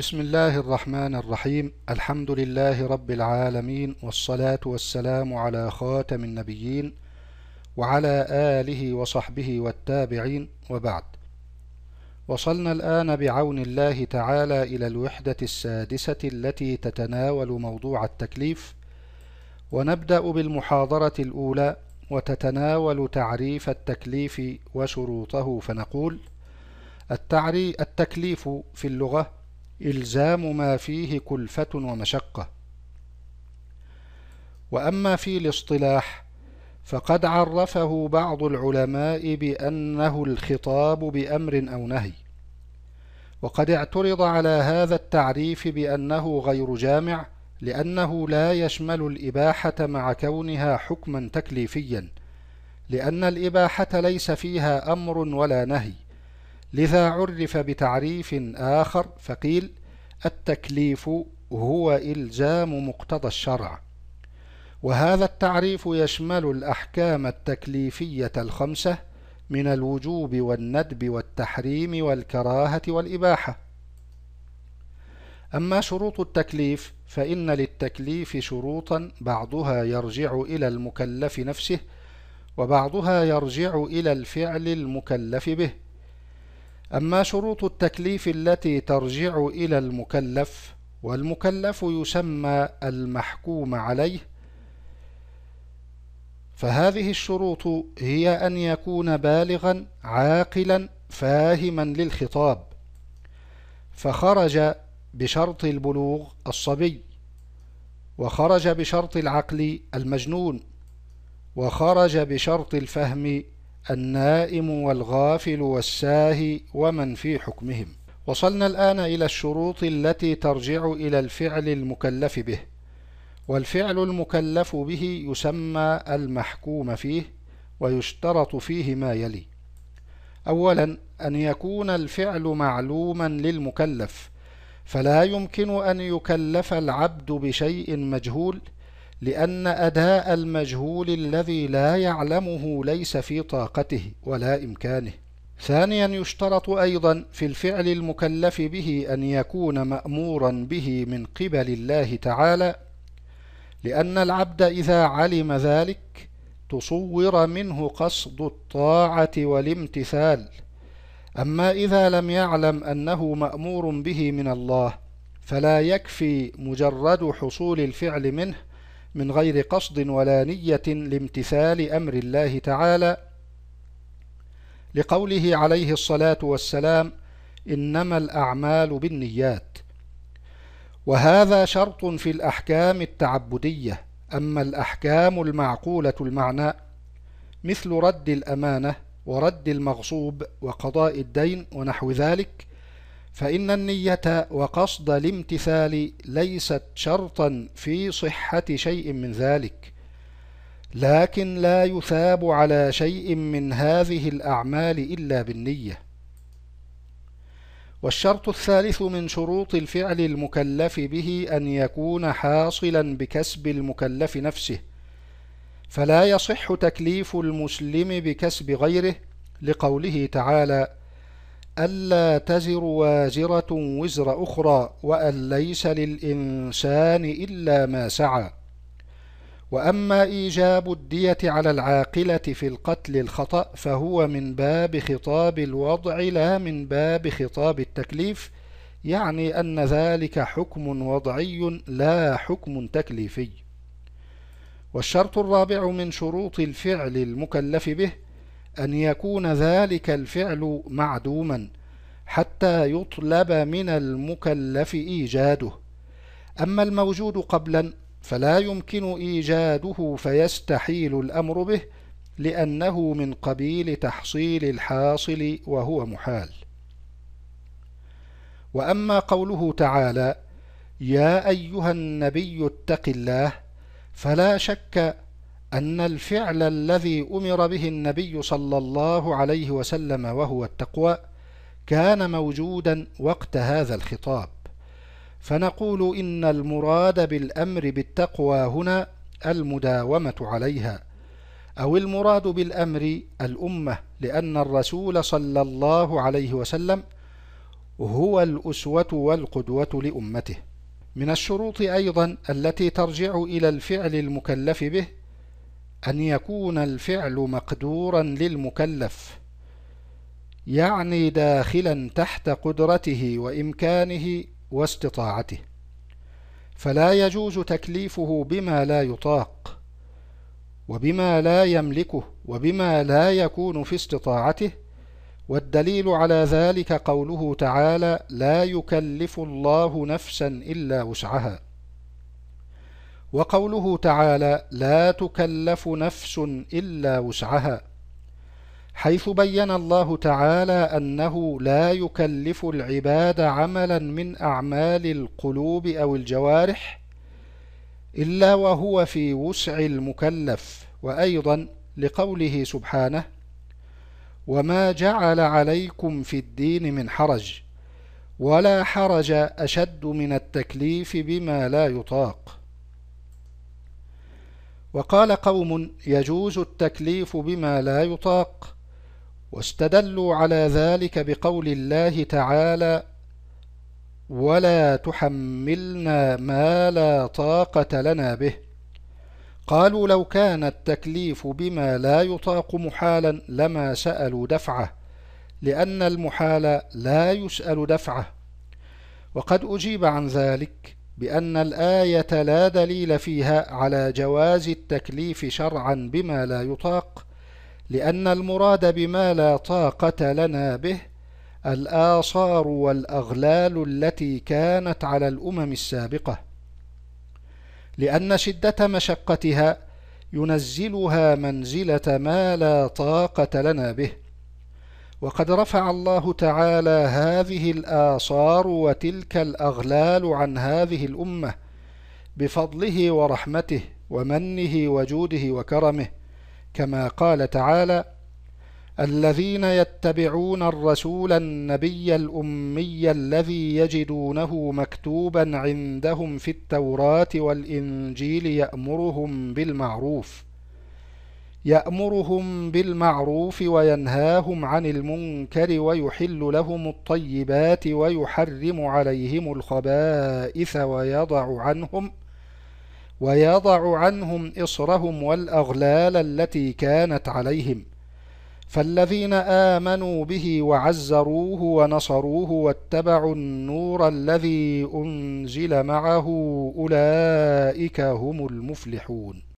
بسم الله الرحمن الرحيم الحمد لله رب العالمين والصلاة والسلام على خاتم النبيين وعلى آله وصحبه والتابعين وبعد وصلنا الآن بعون الله تعالى إلى الوحدة السادسة التي تتناول موضوع التكليف ونبدأ بالمحاضرة الأولى وتتناول تعريف التكليف وشروطه فنقول التعري التكليف في اللغة إلزام ما فيه كلفة ومشقة وأما في الاصطلاح فقد عرفه بعض العلماء بأنه الخطاب بأمر أو نهي وقد اعترض على هذا التعريف بأنه غير جامع لأنه لا يشمل الإباحة مع كونها حكما تكليفيا لأن الإباحة ليس فيها أمر ولا نهي لذا عرف بتعريف آخر فقيل التكليف هو إلزام مقتضى الشرع وهذا التعريف يشمل الأحكام التكليفية الخمسة من الوجوب والندب والتحريم والكراهة والإباحة أما شروط التكليف فإن للتكليف شروطا بعضها يرجع إلى المكلف نفسه وبعضها يرجع إلى الفعل المكلف به أما شروط التكليف التي ترجع إلى المكلف والمكلف يسمى المحكوم عليه فهذه الشروط هي أن يكون بالغا عاقلا فاهما للخطاب فخرج بشرط البلوغ الصبي وخرج بشرط العقل المجنون وخرج بشرط الفهم النائم والغافل والساهي ومن في حكمهم وصلنا الآن إلى الشروط التي ترجع إلى الفعل المكلف به والفعل المكلف به يسمى المحكوم فيه ويشترط فيه ما يلي أولا أن يكون الفعل معلوما للمكلف فلا يمكن أن يكلف العبد بشيء مجهول لأن أداء المجهول الذي لا يعلمه ليس في طاقته ولا إمكانه ثانيا يشترط أيضا في الفعل المكلف به أن يكون مأمورا به من قبل الله تعالى لأن العبد إذا علم ذلك تصور منه قصد الطاعة والامتثال أما إذا لم يعلم أنه مأمور به من الله فلا يكفي مجرد حصول الفعل منه من غير قصد ولا نية لامتثال أمر الله تعالى لقوله عليه الصلاة والسلام إنما الأعمال بالنيات وهذا شرط في الأحكام التعبدية أما الأحكام المعقولة المعنى مثل رد الأمانة ورد المغصوب وقضاء الدين ونحو ذلك فإن النية وقصد الامتثال ليست شرطا في صحة شيء من ذلك لكن لا يثاب على شيء من هذه الأعمال إلا بالنية والشرط الثالث من شروط الفعل المكلف به أن يكون حاصلا بكسب المكلف نفسه فلا يصح تكليف المسلم بكسب غيره لقوله تعالى ألا تزر وازرة وزر أخرى وأن ليس للإنسان إلا ما سعى وأما إيجاب الدية على العاقلة في القتل الخطأ فهو من باب خطاب الوضع لا من باب خطاب التكليف يعني أن ذلك حكم وضعي لا حكم تكليفي والشرط الرابع من شروط الفعل المكلف به أن يكون ذلك الفعل معدوما حتى يطلب من المكلف إيجاده أما الموجود قبلا فلا يمكن إيجاده فيستحيل الأمر به لأنه من قبيل تحصيل الحاصل وهو محال وأما قوله تعالى يا أيها النبي اتق الله فلا شك أن الفعل الذي أمر به النبي صلى الله عليه وسلم وهو التقوى كان موجودا وقت هذا الخطاب فنقول إن المراد بالأمر بالتقوى هنا المداومة عليها أو المراد بالأمر الأمة لأن الرسول صلى الله عليه وسلم هو الأسوة والقدوة لأمته من الشروط أيضا التي ترجع إلى الفعل المكلف به أن يكون الفعل مقدورا للمكلف يعني داخلا تحت قدرته وإمكانه واستطاعته فلا يجوز تكليفه بما لا يطاق وبما لا يملكه وبما لا يكون في استطاعته والدليل على ذلك قوله تعالى لا يكلف الله نفسا إلا وسعها وقوله تعالى لا تكلف نفس إلا وسعها حيث بين الله تعالى أنه لا يكلف العباد عملا من أعمال القلوب أو الجوارح إلا وهو في وسع المكلف وأيضا لقوله سبحانه وما جعل عليكم في الدين من حرج ولا حرج أشد من التكليف بما لا يطاق وقال قوم يجوز التكليف بما لا يطاق واستدلوا على ذلك بقول الله تعالى ولا تحملنا ما لا طاقة لنا به قالوا لو كان التكليف بما لا يطاق محالا لما سألوا دفعه لأن المحال لا يسأل دفعه وقد أجيب عن ذلك بأن الآية لا دليل فيها على جواز التكليف شرعا بما لا يطاق لأن المراد بما لا طاقة لنا به الآصار والأغلال التي كانت على الأمم السابقة لأن شدة مشقتها ينزلها منزلة ما لا طاقة لنا به وقد رفع الله تعالى هذه الآثار وتلك الأغلال عن هذه الأمة بفضله ورحمته ومنه وجوده وكرمه كما قال تعالى الذين يتبعون الرسول النبي الأمي الذي يجدونه مكتوبا عندهم في التوراة والإنجيل يأمرهم بالمعروف يأمرهم بالمعروف وينهاهم عن المنكر ويحل لهم الطيبات ويحرم عليهم الخبائث ويضع عنهم ويضع عنهم إصرهم والأغلال التي كانت عليهم فالذين آمنوا به وعزروه ونصروه واتبعوا النور الذي أنزل معه أولئك هم المفلحون